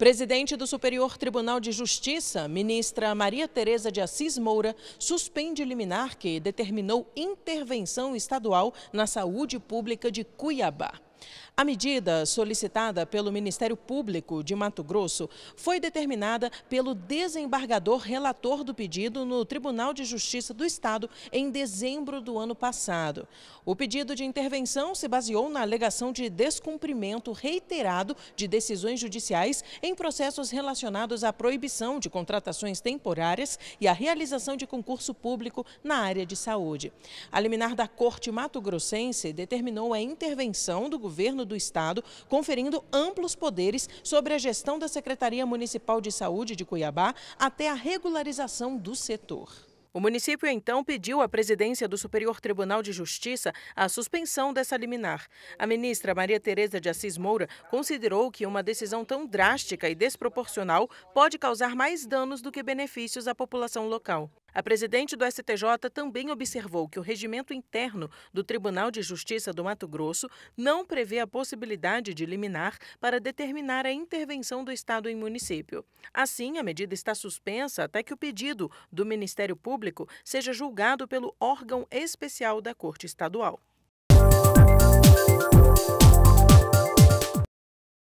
Presidente do Superior Tribunal de Justiça, ministra Maria Tereza de Assis Moura, suspende liminar que determinou intervenção estadual na saúde pública de Cuiabá. A medida solicitada pelo Ministério Público de Mato Grosso foi determinada pelo desembargador relator do pedido no Tribunal de Justiça do Estado em dezembro do ano passado. O pedido de intervenção se baseou na alegação de descumprimento reiterado de decisões judiciais em processos relacionados à proibição de contratações temporárias e à realização de concurso público na área de saúde. A liminar da Corte Mato Grossense determinou a intervenção do governo governo do estado, conferindo amplos poderes sobre a gestão da Secretaria Municipal de Saúde de Cuiabá até a regularização do setor. O município então pediu à presidência do Superior Tribunal de Justiça a suspensão dessa liminar. A ministra Maria Tereza de Assis Moura considerou que uma decisão tão drástica e desproporcional pode causar mais danos do que benefícios à população local. A presidente do STJ também observou que o regimento interno do Tribunal de Justiça do Mato Grosso não prevê a possibilidade de liminar para determinar a intervenção do Estado em município. Assim, a medida está suspensa até que o pedido do Ministério Público seja julgado pelo órgão especial da Corte Estadual.